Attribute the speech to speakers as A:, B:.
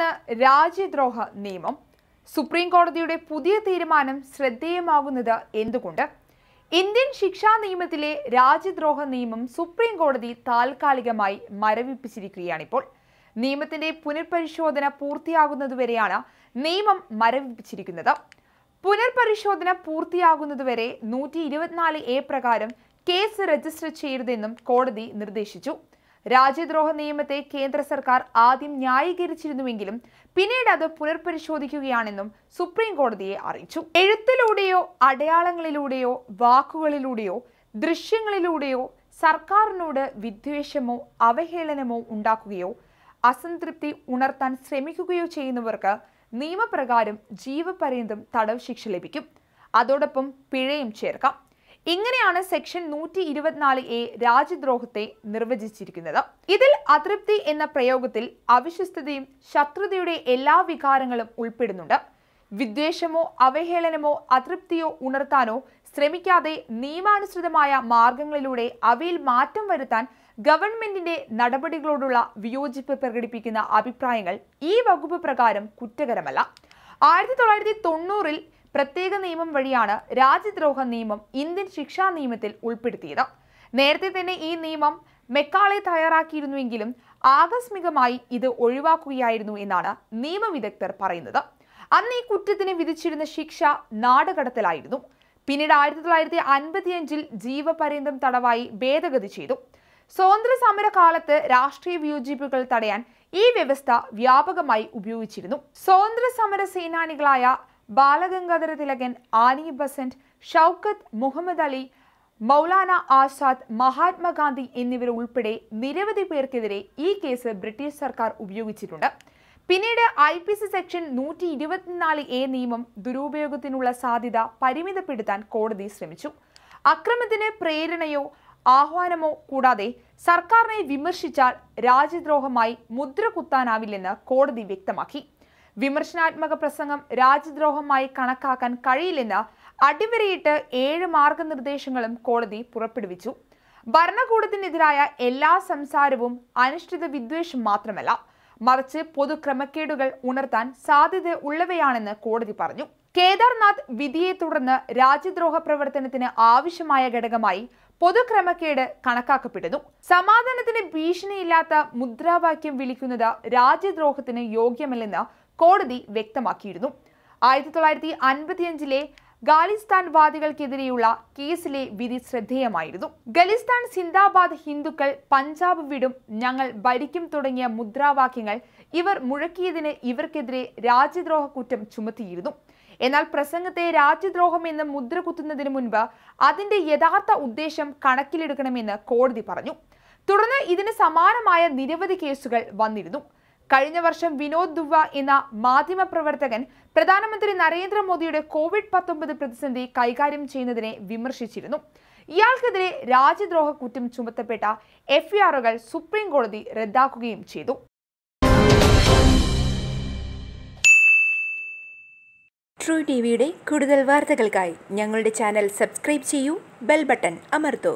A: എന്താണ് രാജ്യദ്രോഹ നിയമം സുപ്രീം കോടതിയുടെ പുതിയ തീരുമാനം ശ്രദ്ധേയമാകുന്നത് എന്തുകൊണ്ട് ഇന്ത്യൻ ശിക്ഷാ നിയമത്തിലെ രാജ്യദ്രോഹ നിയമം സുപ്രീം കോടതി താൽക്കാലികമായി മരവിപ്പിച്ചിരിക്കുകയാണിപ്പോൾ നിയമത്തിന്റെ പുനർപരിശോധന പൂർത്തിയാകുന്നതുവരെയാണ് നിയമം മരവിപ്പിച്ചിരിക്കുന്നത് പുനർപരിശോധന പൂർത്തിയാകുന്നതുവരെ നൂറ്റി ഇരുപത്തിനാല് എ പ്രകാരം കേസ് രജിസ്റ്റർ ചെയ്യരുതെന്നും കോടതി നിർദ്ദേശിച്ചു രാജ്യദ്രോഹ നിയമത്തെ കേന്ദ്ര സർക്കാർ ആദ്യം ന്യായീകരിച്ചിരുന്നുവെങ്കിലും പിന്നീട് അത് പുനർപരിശോധിക്കുകയാണെന്നും സുപ്രീം കോടതിയെ അറിയിച്ചു എഴുത്തിലൂടെയോ അടയാളങ്ങളിലൂടെയോ വാക്കുകളിലൂടെയോ ദൃശ്യങ്ങളിലൂടെയോ സർക്കാരിനോട് വിദ്വേഷമോ അവഹേളനമോ ഉണ്ടാക്കുകയോ അസംതൃപ്തി ഉണർത്താൻ ശ്രമിക്കുകയോ ചെയ്യുന്നവർക്ക് നിയമപ്രകാരം ജീവപര്യന്തം തടവ് ശിക്ഷ ലഭിക്കും അതോടൊപ്പം പിഴയും ചേർക്കാം ഇങ്ങനെയാണ് സെക്ഷൻ നൂറ്റി ഇരുപത്തിനാല് എ രാജ്യദ്രോഹത്തെ നിർവചിച്ചിരിക്കുന്നത് ഇതിൽ അതൃപ്തി എന്ന പ്രയോഗത്തിൽ അവിശ്വസ്തതയും ശത്രുതയുടെ എല്ലാ വികാരങ്ങളും ഉൾപ്പെടുന്നുണ്ട് വിദ്വേഷമോ അവഹേളനമോ അതൃപ്തിയോ ഉണർത്താനോ ശ്രമിക്കാതെ നിയമാനുസൃതമായ മാർഗങ്ങളിലൂടെ അവയിൽ മാറ്റം വരുത്താൻ ഗവൺമെന്റിന്റെ നടപടികളോടുള്ള വിയോജിപ്പ് പ്രകടിപ്പിക്കുന്ന അഭിപ്രായങ്ങൾ ഈ വകുപ്പ് പ്രകാരം കുറ്റകരമല്ല ആയിരത്തി തൊള്ളായിരത്തി തൊണ്ണൂറിൽ പ്രത്യേക നിയമം വഴിയാണ് രാജ്യദ്രോഹ നിയമം ഇന്ത്യൻ ശിക്ഷാ നിയമത്തിൽ ഉൾപ്പെടുത്തിയത് നേരത്തെ തന്നെ ഈ നിയമം മെക്കാളെ തയ്യാറാക്കിയിരുന്നുവെങ്കിലും ആകസ്മികമായി ഇത് ഒഴിവാക്കുകയായിരുന്നു എന്നാണ് നിയമവിദഗ്ധർ പറയുന്നത് അന്ന് ഈ കുറ്റത്തിന് വിധിച്ചിരുന്ന ശിക്ഷ നാടുകടത്തലായിരുന്നു പിന്നീട് ആയിരത്തി തൊള്ളായിരത്തി അൻപത്തിയഞ്ചിൽ ജീവപര്യന്തം തടവായി ഭേദഗതി ചെയ്തു സ്വാതന്ത്ര്യ കാലത്ത് രാഷ്ട്രീയ വിയോജിപ്പുകൾ തടയാൻ ഈ വ്യവസ്ഥ വ്യാപകമായി ഉപയോഗിച്ചിരുന്നു സ്വാതന്ത്ര്യ സമര സേനാനികളായ ബാലഗംഗാധര തിലകൻ ആനി ബസന്റ് ഷൗക്കത്ത് മുഹമ്മദ് അലി മൗലാന ആസാദ് മഹാത്മാഗാന്ധി എന്നിവരുൾപ്പെടെ ഉൾപ്പെടെ നിരവധി പേർക്കെതിരെ ഈ കേസ് ബ്രിട്ടീഷ് സർക്കാർ ഉപയോഗിച്ചിട്ടുണ്ട് പിന്നീട് ഐ പി സി സെക്ഷൻ നൂറ്റി ഇരുപത്തിനാല് എ നിയമം ദുരുപയോഗത്തിനുള്ള സാധ്യത പരിമിതപ്പെടുത്താൻ കോടതി ശ്രമിച്ചു അക്രമത്തിന് പ്രേരണയോ ആഹ്വാനമോ കൂടാതെ സർക്കാരിനെ വിമർശിച്ചാൽ രാജ്യദ്രോഹമായി മുദ്ര കുത്താനാവില്ലെന്ന് കോടതി വ്യക്തമാക്കി വിമർശനാത്മക പ്രസംഗം രാജ്യദ്രോഹമായി കണക്കാക്കാൻ കഴിയില്ലെന്ന് അടിവരയിട്ട് ഏഴ് മാർഗനിർദ്ദേശങ്ങളും കോടതി പുറപ്പെടുവിച്ചു ഭരണകൂടത്തിനെതിരായ എല്ലാ സംസാരവും അനുഷ്ഠിത വിദ്വേഷം മാത്രമല്ല മറിച്ച് പൊതുക്രമക്കേടുകൾ ഉണർത്താൻ സാധ്യത ഉള്ളവയാണെന്ന് കോടതി പറഞ്ഞു കേദാർനാഥ് വിധിയെ തുടർന്ന് രാജ്യദ്രോഹ പ്രവർത്തനത്തിന് ആവശ്യമായ ഘടകമായി പൊതുക്രമക്കേട് കണക്കാക്കപ്പെടുന്നു സമാധാനത്തിന് ഭീഷണിയില്ലാത്ത മുദ്രാവാക്യം വിളിക്കുന്നത് രാജ്യദ്രോഹത്തിന് യോഗ്യമല്ലെന്ന് കോടതി വ്യക്തമാക്കിയിരുന്നു ആയിരത്തി തൊള്ളായിരത്തി അൻപത്തിയഞ്ചിലെ ഖാലിസ്ഥാൻ വാദികൾക്കെതിരെയുള്ള കേസിലെ വിധി ശ്രദ്ധേയമായിരുന്നു ഖലിസ്ഥാൻ സിന്ദാബാദ് ഹിന്ദുക്കൾ പഞ്ചാബ് വിടും ഞങ്ങൾ ഭരിക്കും തുടങ്ങിയ മുദ്രാവാക്യങ്ങൾ ഇവർ മുഴക്കിയതിന് ഇവർക്കെതിരെ രാജ്യദ്രോഹ കുറ്റം ചുമത്തിയിരുന്നു എന്നാൽ പ്രസംഗത്തെ രാജ്യദ്രോഹം എന്ന് മുദ്ര കുത്തുന്നതിന് മുൻപ് അതിന്റെ യഥാർത്ഥ ഉദ്ദേശം കണക്കിലെടുക്കണമെന്ന് കോടതി പറഞ്ഞു തുടർന്ന് ഇതിന് സമാനമായ നിരവധി കേസുകൾ വന്നിരുന്നു കഴിഞ്ഞ വർഷം വിനോദ് ദുവ എന്ന മാധ്യമ പ്രവർത്തകൻ പ്രധാനമന്ത്രി നരേന്ദ്രമോദിയുടെ കോവിഡ് പത്തൊമ്പത് പ്രതിസന്ധി കൈകാര്യം ചെയ്യുന്നതിനെ വിമർശിച്ചിരുന്നു ഇയാൾക്കെതിരെ രാജ്യദ്രോഹ കുറ്റം ചുമത്തപ്പെട്ട എഫ്ഐആറുകൾ സുപ്രീം കോടതി റദ്ദാക്കുകയും ചെയ്തു ട്രൂ ടി വിയുടെ കൂടുതൽ വാർത്തകൾക്കായി ഞങ്ങളുടെ ചാനൽ സബ്സ്ക്രൈബ് ചെയ്യൂ ബെൽ ബട്ടൺ അമർത്തൂ